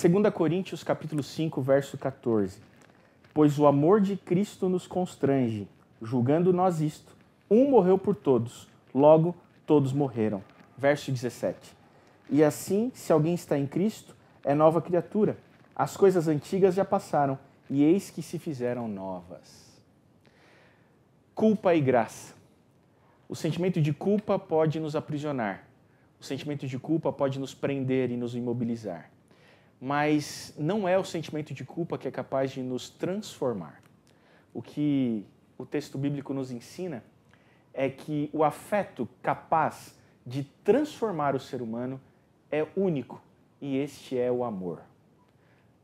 2 Coríntios capítulo 5, verso 14. Pois o amor de Cristo nos constrange, julgando nós isto: um morreu por todos, logo todos morreram. Verso 17. E assim, se alguém está em Cristo, é nova criatura. As coisas antigas já passaram, e eis que se fizeram novas. Culpa e graça. O sentimento de culpa pode nos aprisionar. O sentimento de culpa pode nos prender e nos imobilizar mas não é o sentimento de culpa que é capaz de nos transformar. O que o texto bíblico nos ensina é que o afeto capaz de transformar o ser humano é único e este é o amor.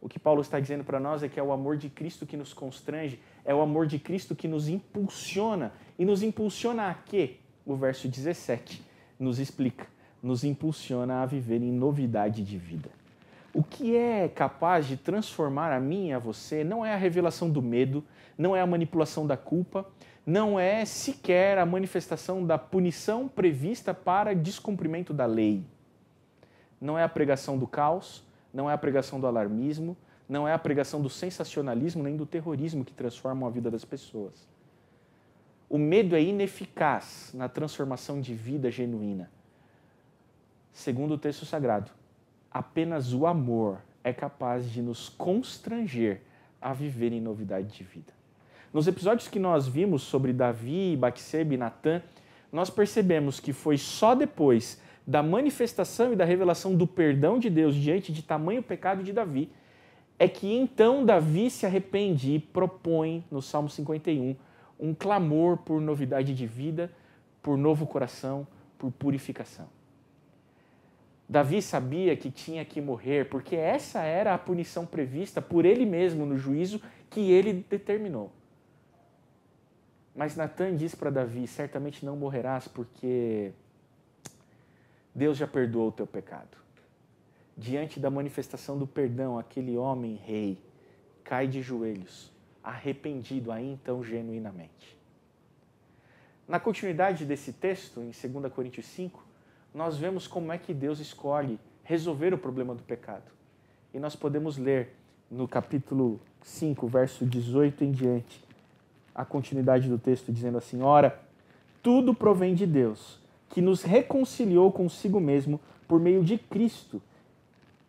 O que Paulo está dizendo para nós é que é o amor de Cristo que nos constrange, é o amor de Cristo que nos impulsiona. E nos impulsiona a quê? O verso 17 nos explica: nos impulsiona a viver em novidade de vida. O que é capaz de transformar a mim e a você não é a revelação do medo, não é a manipulação da culpa, não é sequer a manifestação da punição prevista para descumprimento da lei. Não é a pregação do caos, não é a pregação do alarmismo, não é a pregação do sensacionalismo nem do terrorismo que transformam a vida das pessoas. O medo é ineficaz na transformação de vida genuína, segundo o texto sagrado apenas o amor é capaz de nos constranger a viver em novidade de vida. Nos episódios que nós vimos sobre Davi, Batseba e Natã, nós percebemos que foi só depois da manifestação e da revelação do perdão de Deus diante de tamanho pecado de Davi é que então Davi se arrepende e propõe no Salmo 51 um clamor por novidade de vida, por novo coração, por purificação. Davi sabia que tinha que morrer, porque essa era a punição prevista por ele mesmo no juízo que ele determinou. Mas Natan diz para Davi: certamente não morrerás, porque Deus já perdoou o teu pecado. Diante da manifestação do perdão, aquele homem rei cai de joelhos, arrependido, aí então genuinamente. Na continuidade desse texto, em 2 Coríntios 5, nós vemos como é que Deus escolhe resolver o problema do pecado. E nós podemos ler no capítulo 5, verso 18 em diante, a continuidade do texto dizendo assim: Ora, tudo provém de Deus, que nos reconciliou consigo mesmo por meio de Cristo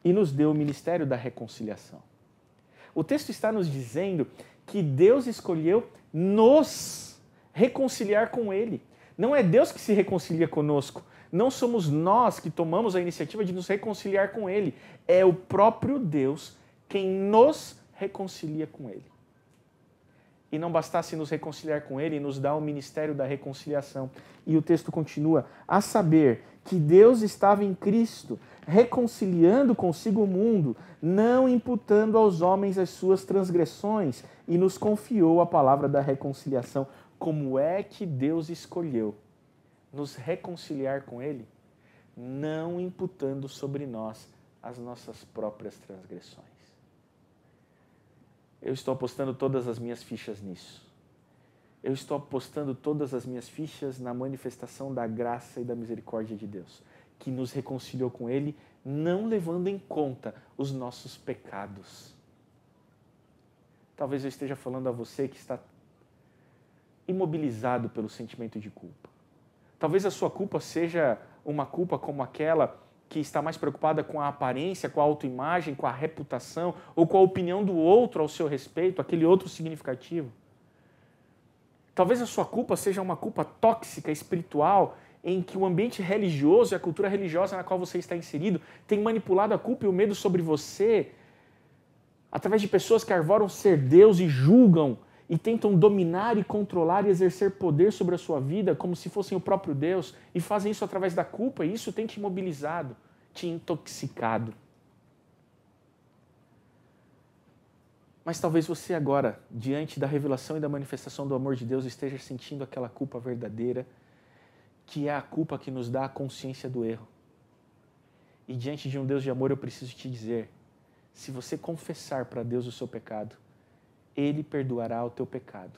e nos deu o ministério da reconciliação. O texto está nos dizendo que Deus escolheu nos reconciliar com Ele. Não é Deus que se reconcilia conosco, não somos nós que tomamos a iniciativa de nos reconciliar com Ele. É o próprio Deus quem nos reconcilia com Ele. E não bastasse nos reconciliar com Ele, e nos dar o ministério da reconciliação. E o texto continua: a saber que Deus estava em Cristo, reconciliando consigo o mundo, não imputando aos homens as suas transgressões, e nos confiou a palavra da reconciliação. Como é que Deus escolheu nos reconciliar com Ele, não imputando sobre nós as nossas próprias transgressões. Eu estou apostando todas as minhas fichas nisso. Eu estou apostando todas as minhas fichas na manifestação da graça e da misericórdia de Deus, que nos reconciliou com Ele, não levando em conta os nossos pecados. Talvez eu esteja falando a você que está imobilizado pelo sentimento de culpa. Talvez a sua culpa seja uma culpa como aquela que está mais preocupada com a aparência, com a autoimagem, com a reputação ou com a opinião do outro ao seu respeito, aquele outro significativo. Talvez a sua culpa seja uma culpa tóxica, espiritual, em que o ambiente religioso e a cultura religiosa na qual você está inserido tem manipulado a culpa e o medo sobre você através de pessoas que arvoram ser Deus e julgam e tentam dominar e controlar e exercer poder sobre a sua vida como se fossem o próprio Deus e fazem isso através da culpa e isso tem te imobilizado, te intoxicado. Mas talvez você agora, diante da revelação e da manifestação do amor de Deus, esteja sentindo aquela culpa verdadeira, que é a culpa que nos dá a consciência do erro. E diante de um Deus de amor, eu preciso te dizer: se você confessar para Deus o seu pecado, ele perdoará o teu pecado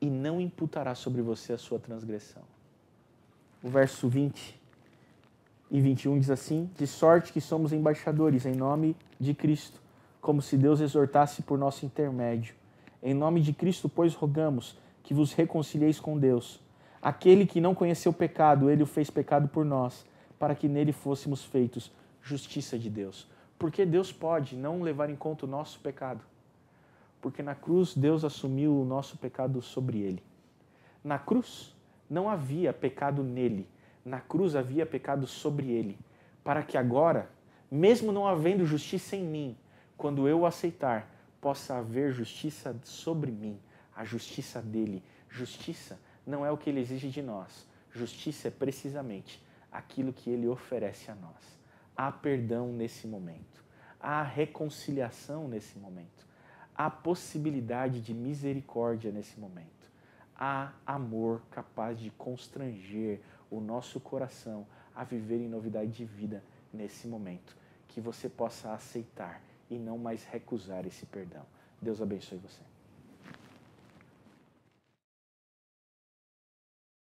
e não imputará sobre você a sua transgressão. O verso 20 e 21 diz assim: De sorte que somos embaixadores em nome de Cristo, como se Deus exortasse por nosso intermédio. Em nome de Cristo, pois, rogamos que vos reconcilieis com Deus. Aquele que não conheceu pecado, ele o fez pecado por nós, para que nele fôssemos feitos justiça de Deus. Porque Deus pode não levar em conta o nosso pecado, porque na cruz Deus assumiu o nosso pecado sobre ele. Na cruz não havia pecado nele, na cruz havia pecado sobre ele, para que agora, mesmo não havendo justiça em mim, quando eu o aceitar, possa haver justiça sobre mim, a justiça dele. Justiça não é o que ele exige de nós, justiça é precisamente aquilo que ele oferece a nós. Há perdão nesse momento, há reconciliação nesse momento há possibilidade de misericórdia nesse momento. Há amor capaz de constranger o nosso coração a viver em novidade de vida nesse momento. Que você possa aceitar e não mais recusar esse perdão. Deus abençoe você.